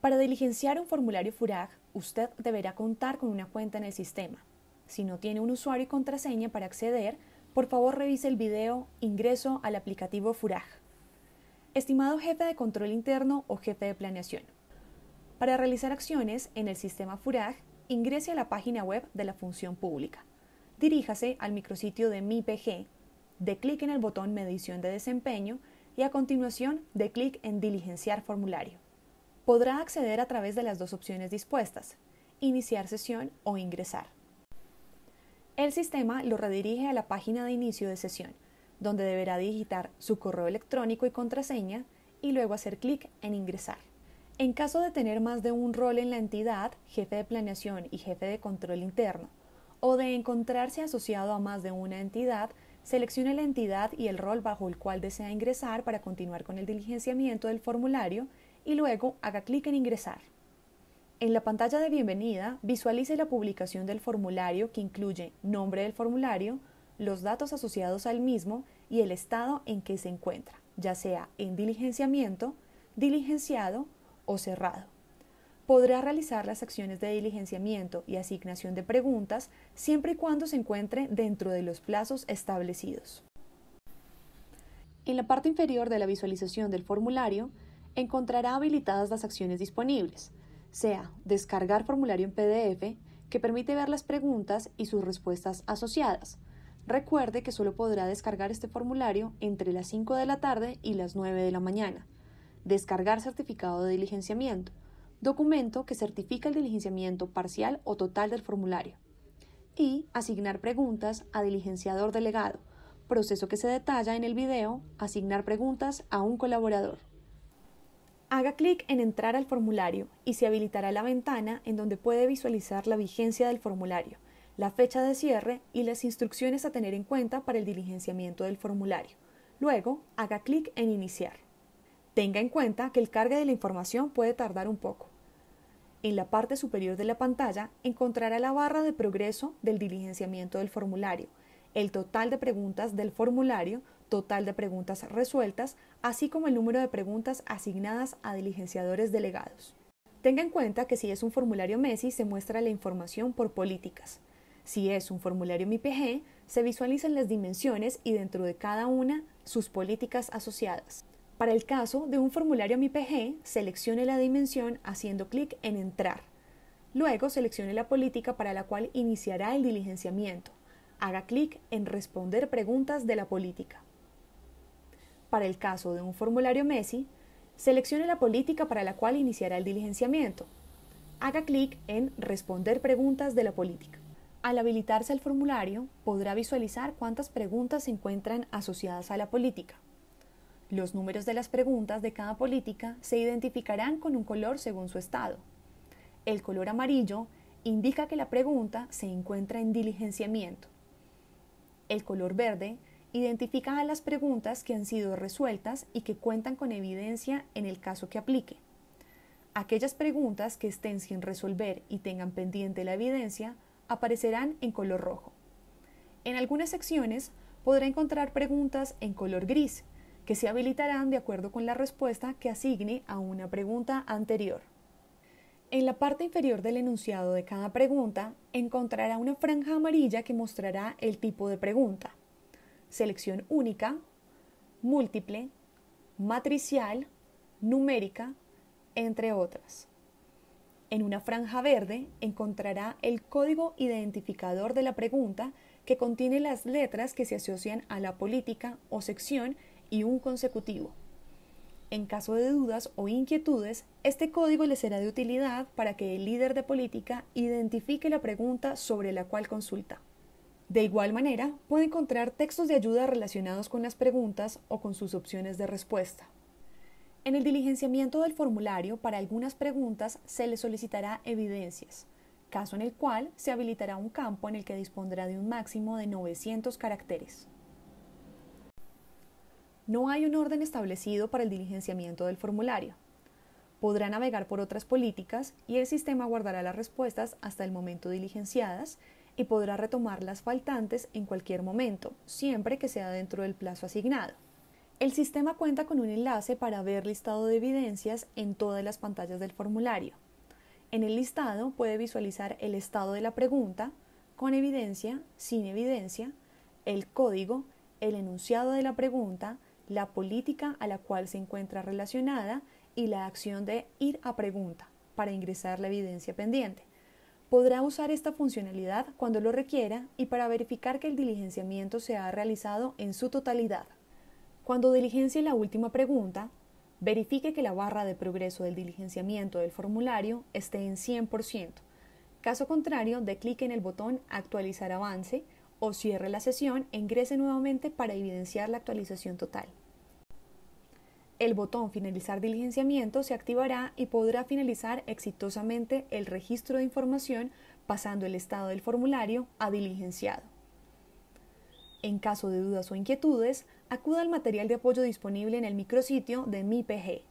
Para diligenciar un formulario FURAG, usted deberá contar con una cuenta en el sistema. Si no tiene un usuario y contraseña para acceder, por favor revise el video Ingreso al aplicativo FURAG. Estimado jefe de control interno o jefe de planeación, para realizar acciones en el sistema FURAG, ingrese a la página web de la función pública. Diríjase al micrositio de MIPG, de clic en el botón Medición de desempeño y a continuación de clic en Diligenciar formulario podrá acceder a través de las dos opciones dispuestas, iniciar sesión o ingresar. El sistema lo redirige a la página de inicio de sesión, donde deberá digitar su correo electrónico y contraseña y luego hacer clic en ingresar. En caso de tener más de un rol en la entidad, jefe de planeación y jefe de control interno, o de encontrarse asociado a más de una entidad, seleccione la entidad y el rol bajo el cual desea ingresar para continuar con el diligenciamiento del formulario y luego haga clic en ingresar. En la pantalla de bienvenida visualice la publicación del formulario que incluye nombre del formulario, los datos asociados al mismo y el estado en que se encuentra, ya sea en diligenciamiento, diligenciado o cerrado. Podrá realizar las acciones de diligenciamiento y asignación de preguntas siempre y cuando se encuentre dentro de los plazos establecidos. En la parte inferior de la visualización del formulario, encontrará habilitadas las acciones disponibles, sea descargar formulario en PDF, que permite ver las preguntas y sus respuestas asociadas. Recuerde que solo podrá descargar este formulario entre las 5 de la tarde y las 9 de la mañana. Descargar certificado de diligenciamiento, documento que certifica el diligenciamiento parcial o total del formulario. Y asignar preguntas a diligenciador delegado, proceso que se detalla en el video, asignar preguntas a un colaborador. Haga clic en Entrar al formulario y se habilitará la ventana en donde puede visualizar la vigencia del formulario, la fecha de cierre y las instrucciones a tener en cuenta para el diligenciamiento del formulario. Luego, haga clic en Iniciar. Tenga en cuenta que el carga de la información puede tardar un poco. En la parte superior de la pantalla encontrará la barra de progreso del diligenciamiento del formulario, el total de preguntas del formulario total de preguntas resueltas, así como el número de preguntas asignadas a diligenciadores delegados. Tenga en cuenta que si es un formulario MESI se muestra la información por políticas. Si es un formulario MIPG, se visualizan las dimensiones y dentro de cada una sus políticas asociadas. Para el caso de un formulario MIPG, seleccione la dimensión haciendo clic en Entrar. Luego seleccione la política para la cual iniciará el diligenciamiento. Haga clic en Responder preguntas de la política para el caso de un formulario Messi, seleccione la política para la cual iniciará el diligenciamiento. Haga clic en Responder preguntas de la política. Al habilitarse el formulario, podrá visualizar cuántas preguntas se encuentran asociadas a la política. Los números de las preguntas de cada política se identificarán con un color según su estado. El color amarillo indica que la pregunta se encuentra en diligenciamiento. El color verde Identifica a las preguntas que han sido resueltas y que cuentan con evidencia en el caso que aplique. Aquellas preguntas que estén sin resolver y tengan pendiente la evidencia aparecerán en color rojo. En algunas secciones podrá encontrar preguntas en color gris, que se habilitarán de acuerdo con la respuesta que asigne a una pregunta anterior. En la parte inferior del enunciado de cada pregunta encontrará una franja amarilla que mostrará el tipo de pregunta selección única, múltiple, matricial, numérica, entre otras. En una franja verde encontrará el código identificador de la pregunta que contiene las letras que se asocian a la política o sección y un consecutivo. En caso de dudas o inquietudes, este código le será de utilidad para que el líder de política identifique la pregunta sobre la cual consulta. De igual manera, puede encontrar textos de ayuda relacionados con las preguntas o con sus opciones de respuesta. En el diligenciamiento del formulario para algunas preguntas se le solicitará evidencias, caso en el cual se habilitará un campo en el que dispondrá de un máximo de 900 caracteres. No hay un orden establecido para el diligenciamiento del formulario. Podrá navegar por otras políticas y el sistema guardará las respuestas hasta el momento diligenciadas y podrá retomar las faltantes en cualquier momento, siempre que sea dentro del plazo asignado. El sistema cuenta con un enlace para ver listado de evidencias en todas las pantallas del formulario. En el listado puede visualizar el estado de la pregunta, con evidencia, sin evidencia, el código, el enunciado de la pregunta, la política a la cual se encuentra relacionada y la acción de ir a pregunta para ingresar la evidencia pendiente podrá usar esta funcionalidad cuando lo requiera y para verificar que el diligenciamiento se ha realizado en su totalidad. Cuando diligencie la última pregunta, verifique que la barra de progreso del diligenciamiento del formulario esté en 100%. Caso contrario, de clic en el botón Actualizar avance o cierre la sesión e ingrese nuevamente para evidenciar la actualización total el botón Finalizar diligenciamiento se activará y podrá finalizar exitosamente el registro de información pasando el estado del formulario a diligenciado. En caso de dudas o inquietudes, acuda al material de apoyo disponible en el micrositio de MIPG.